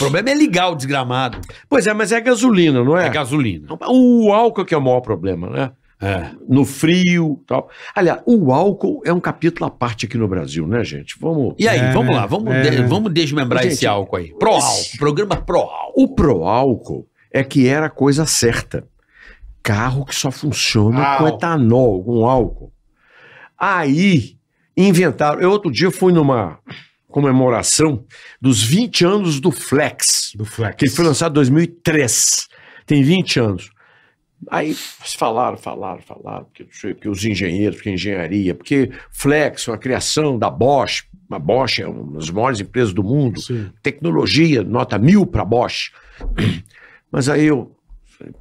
problema é ligar o desgramado. Pois é, mas é gasolina, não é? É gasolina. O álcool que é o maior problema, né? É. No frio tal. Aliás, o álcool é um capítulo à parte aqui no Brasil, né, gente? Vamos. E aí, é, vamos lá, vamos, é. de, vamos desmembrar gente, esse álcool aí. Pro álcool, programa pro álcool. O pro álcool é que era a coisa certa. Carro que só funciona com etanol, com álcool. Aí inventaram. Eu outro dia fui numa comemoração dos 20 anos do Flex. Do Flex. Que foi lançado em 2003. Tem 20 anos. Aí falaram, falaram, falaram, porque, porque os engenheiros, porque engenharia, porque Flex, uma criação da Bosch, a Bosch é uma das maiores empresas do mundo, Sim. tecnologia, nota mil para Bosch. Mas aí eu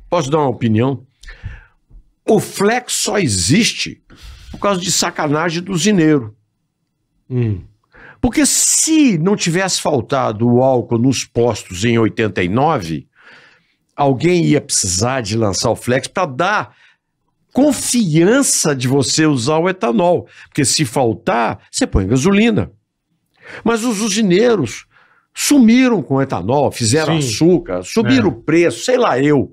posso dar uma opinião. O Flex só existe por causa de sacanagem do zineiro. Hum. Porque se não tivesse faltado o álcool nos postos em 89, alguém ia precisar de lançar o flex para dar confiança de você usar o etanol. Porque se faltar, você põe gasolina. Mas os usineiros sumiram com o etanol, fizeram Sim. açúcar, subiram é. o preço, sei lá eu.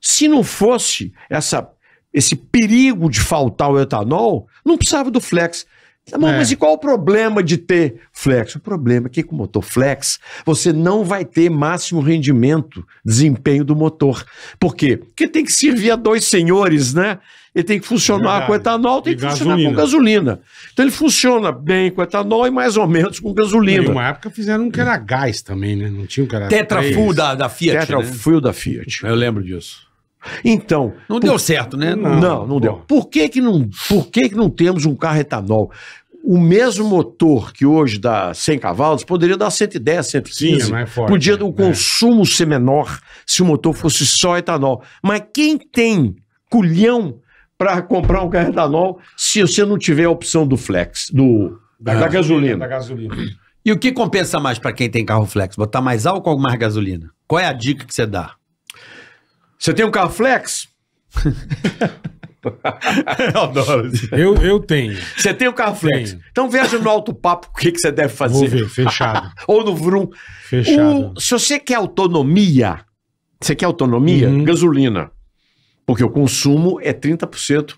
Se não fosse essa, esse perigo de faltar o etanol, não precisava do flex. Tá bom, é. Mas e qual o problema de ter flex? O problema é que com o motor flex você não vai ter máximo rendimento, desempenho do motor. Por quê? Porque tem que servir a dois senhores, né? Ele tem que funcionar com etanol, tem e que gasolina. funcionar com gasolina. Então ele funciona bem com etanol e mais ou menos com gasolina. Em uma época fizeram um que era gás também, né? Não tinha um que era. Tetrafuel da, da Fiat. Tetrafuel né? da Fiat. Eu lembro disso. Então. Não por... deu certo, né? Não, não, não deu. Por que, que, não, por que, que não temos um carro etanol? o mesmo motor que hoje dá 100 cavalos poderia dar 110, 115. Sim, é mais forte, Podia o né? consumo é. ser menor se o motor fosse só etanol. Mas quem tem culhão para comprar um carro etanol se você não tiver a opção do flex, do da, da, gasolina. da gasolina? E o que compensa mais para quem tem carro flex? Botar mais álcool ou mais gasolina? Qual é a dica que você dá? Você tem um carro eu adoro. Eu, eu tenho. Você tem um carro Tenho. Então veja no alto papo o que, que você deve fazer. Vou ver, fechado. Ou no Vroom. Fechado. O, se você quer autonomia, você quer autonomia? Uhum. Gasolina. Porque o consumo é 30%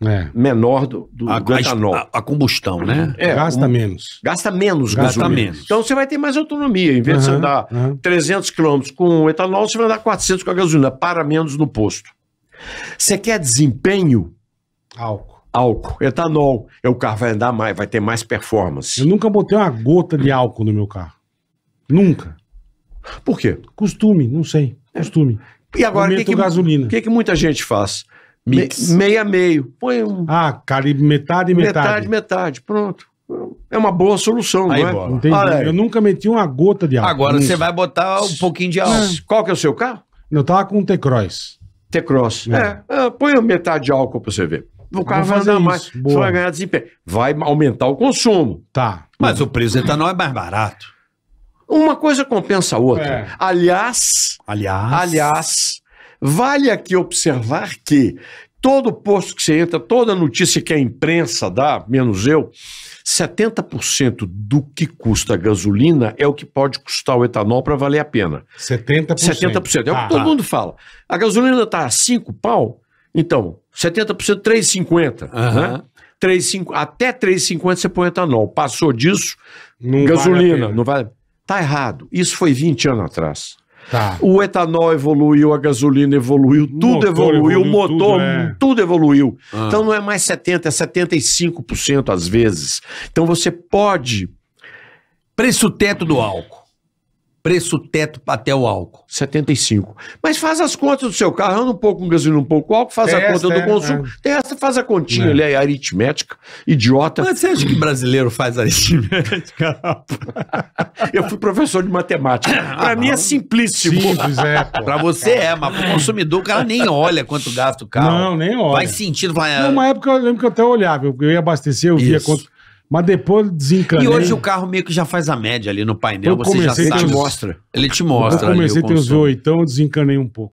é. menor do, do a, etanol. A, a, combustão, né? É, gasta um, menos. Gasta menos gasta gasolina. menos. Então você vai ter mais autonomia. Em vez uhum, de você andar uhum. 300 quilômetros com etanol, você vai andar 400 com a gasolina. Para menos no posto. Você quer desempenho? Álcool. Álcool, etanol. É o carro vai andar mais, vai ter mais performance. Eu nunca botei uma gota de álcool no meu carro. Nunca. Por quê? Costume, não sei. É. Costume. E agora, o que, que, gasolina. O que, que muita gente faz? Mix. Me, meia meio. Põe um... Ah, cara, metade, metade. Metade, metade, pronto. É uma boa solução, Aí, não é? Eu nunca meti uma gota de álcool. Agora você vai botar um pouquinho de álcool. É. Qual que é o seu carro? Eu tava com um T-Cross. T-Cross. É. é. é põe metade de álcool pra você ver. O carro vai andar mais. Boa. Você vai ganhar desempenho. Vai aumentar o consumo. Tá. Mas o preço do tá etanol é mais barato. Uma coisa compensa a outra. É. Aliás, aliás, aliás, Vale aqui observar que todo posto que você entra, toda notícia que a imprensa dá, menos eu, 70% do que custa a gasolina é o que pode custar o etanol para valer a pena. 70%? 70%. É ah, o que ah, todo tá. mundo fala. A gasolina está a 5 pau, então 70%, 3,50. Uh -huh. né? até 3,50 você põe etanol. Passou disso, não gasolina, vale não vale. Tá errado. Isso foi 20 anos atrás. Tá. O etanol evoluiu, a gasolina evoluiu, tudo evoluiu, o motor, tudo, é. tudo evoluiu. Ah. Então não é mais 70%, é 75% às vezes. Então você pode. Preço teto do álcool preço teto até o álcool? 75. Mas faz as contas do seu carro, anda um pouco com gasolina, um pouco com álcool, faz Testa, a conta do é, consumo. É. Essa faz a continha, é. ele é aritmética, idiota. Mas você acha que brasileiro faz aritmética? Eu fui professor de matemática. Para ah, mim é simplíssimo. Simples, é. Para você é, mas pro consumidor o cara nem olha quanto gasta o carro. Não, nem olha. Faz sentido. vai... Numa época eu lembro que eu até olhava, eu ia abastecer, eu Isso. via quanto... Mas depois desencanei. E hoje o carro meio que já faz a média ali no painel, eu você já sabe. Ele te mostra. Ele te mostra. Eu comecei a ter os eu desencanei um pouco.